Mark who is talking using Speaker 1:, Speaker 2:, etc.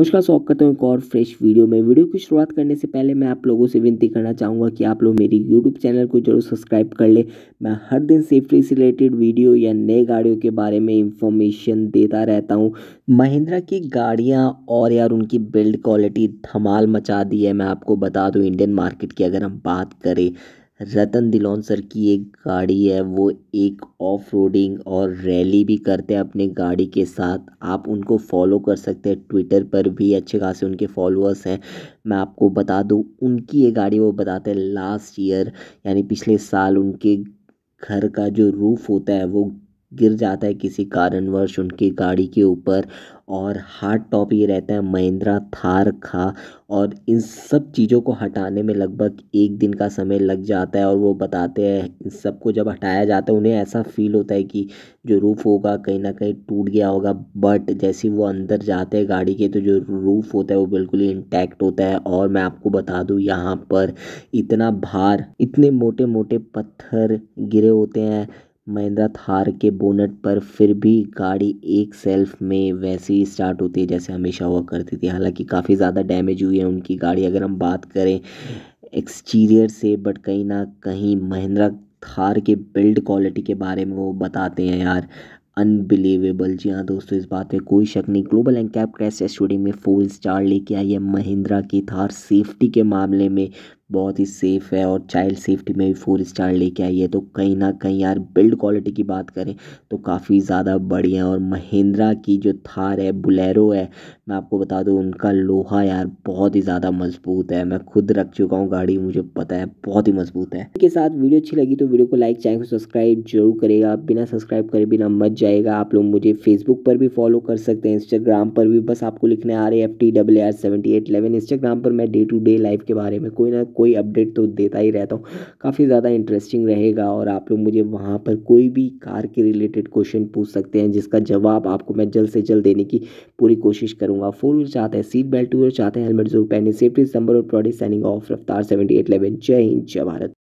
Speaker 1: नमस्कार स्वागत करता हूँ एक और फ्रेश वीडियो में वीडियो की शुरुआत करने से पहले मैं आप लोगों से विनती करना चाहूँगा कि आप लोग मेरी यूट्यूब चैनल को जरूर सब्सक्राइब कर ले मैं हर दिन सेफ्टी से रिलेटेड वीडियो या नए गाड़ियों के बारे में इंफॉर्मेशन देता रहता हूँ महिंद्रा की गाड़ियाँ और यार उनकी बिल्ड क्वालिटी धमाल मचा दी है मैं आपको बता दूँ इंडियन मार्केट की अगर हम बात करें रतन दिलोन सर की एक गाड़ी है वो एक ऑफ रोडिंग और रैली भी करते हैं अपने गाड़ी के साथ आप उनको फॉलो कर सकते हैं ट्विटर पर भी अच्छे खासे उनके फॉलोअर्स हैं मैं आपको बता दूँ उनकी ये गाड़ी वो बताते हैं लास्ट ईयर यानी पिछले साल उनके घर का जो रूफ़ होता है वो गिर जाता है किसी कारणवश उनकी गाड़ी के ऊपर और हार्ड टॉप ये रहता है महिंद्रा थार का और इन सब चीज़ों को हटाने में लगभग एक दिन का समय लग जाता है और वो बताते हैं इन सबको जब हटाया जाता है उन्हें ऐसा फील होता है कि जो रूफ़ होगा कहीं ना कहीं टूट गया होगा बट जैसे वो अंदर जाते हैं गाड़ी के तो जो रूफ़ होता है वो बिल्कुल ही इंटैक्ट होता है और मैं आपको बता दूँ यहाँ पर इतना भार इतने मोटे मोटे पत्थर गिरे होते हैं महिंद्रा थार के बोनट पर फिर भी गाड़ी एक सेल्फ में वैसे ही स्टार्ट होती है जैसे हमेशा हुआ करती थी हालांकि काफ़ी ज़्यादा डैमेज हुई है उनकी गाड़ी अगर हम बात करें एक्सटीरियर से बट कहीं ना कहीं महिंद्रा थार के बिल्ड क्वालिटी के बारे में वो बताते हैं यार अनबिलीवेबल जी हाँ दोस्तों इस बात में कोई शक नहीं ग्लोबल एंड कैप क्रैश स्टूडियो में फोर स्टार लेके आई है महिंद्रा की थार सेफ्टी के मामले में बहुत ही सेफ़ है और चाइल्ड सेफ्टी में भी फोर स्टार लेके आई है तो कहीं ना कहीं यार बिल्ड क्वालिटी की बात करें तो काफ़ी ज़्यादा बढ़िया और महिंद्रा की जो थार है बुलेरो है मैं आपको बता दूँ उनका लोहा यार बहुत ही ज़्यादा मजबूत है मैं खुद रख चुका हूँ गाड़ी मुझे पता है बहुत ही मजबूत है इसके साथ वीडियो अच्छी लगी तो वीडियो को लाइक चैनल को सब्सक्राइब जरूर करेगा बिना सब्सक्राइब करे बिना मत जाएगा आप लोग मुझे फेसबुक पर भी फॉलो कर सकते हैं इंस्टाग्राम पर भी बस आपको लिखना आ रहे हैं F T W R seventy eight eleven Instagram पर मैं डे टू डे लाइफ के बारे में कोई ना कोई अपडेट तो देता ही रहता हूँ काफ़ी ज़्यादा इंटरेस्टिंग रहेगा और आप लोग मुझे वहाँ पर कोई भी कार के रिलेटेड क्वेश्चन पूछ सकते हैं जिसका जवाब आपको मैं जल्द से जल्द देने की पूरी कोशिश करूँगा फोर व्हीलर चाहते हैं सीट बेल्ट टूर चाहते हैं हेलमेट जरूर पहने सेफ्टी नंबर और product signing off Raftaar seventy eight eleven जय हिंद जय भारत